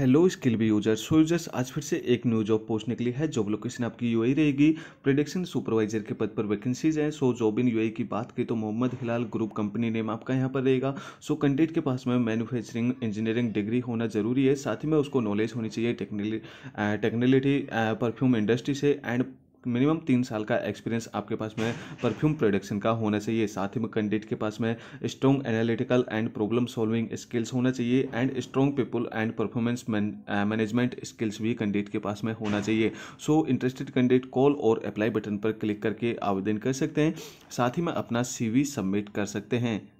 hello skill भी users so users आज फिर से एक न्यू जॉब पोस्ट निकली है जॉब लोकेशन आपकी यूएई रहेगी प्रोडक्शन सुपरवाइजर के पद पर वैकेंसीज हैं सो जॉब इन यूएई की बात की तो Mohammed Hilal group company name आपका यहाँ पर रहेगा सो कैंडिडेट के पास में मैन्युफैक्चरिंग इंजीनियरिंग डिग्री होना जरूरी है साथ ही में उसको नॉलेज होनी चाहिए टेक्निलिटी परफ्यूम इंडस्ट्री से एंड मिनिमम तीन साल का एक्सपीरियंस आपके पास में परफ्यूम प्रोडक्शन का होना चाहिए साथ ही में कैंडिडेट के पास में strong analytical and problem solving skills होना चाहिए and strong people and performance management skills भी कैंडिडेट के पास में होना चाहिए सो इंटरेस्टेड कैंडिडेट कॉल और अप्लाई बटन पर क्लिक करके आवेदन कर सकते हैं साथ ही में अपना सी सबमिट कर सकते हैं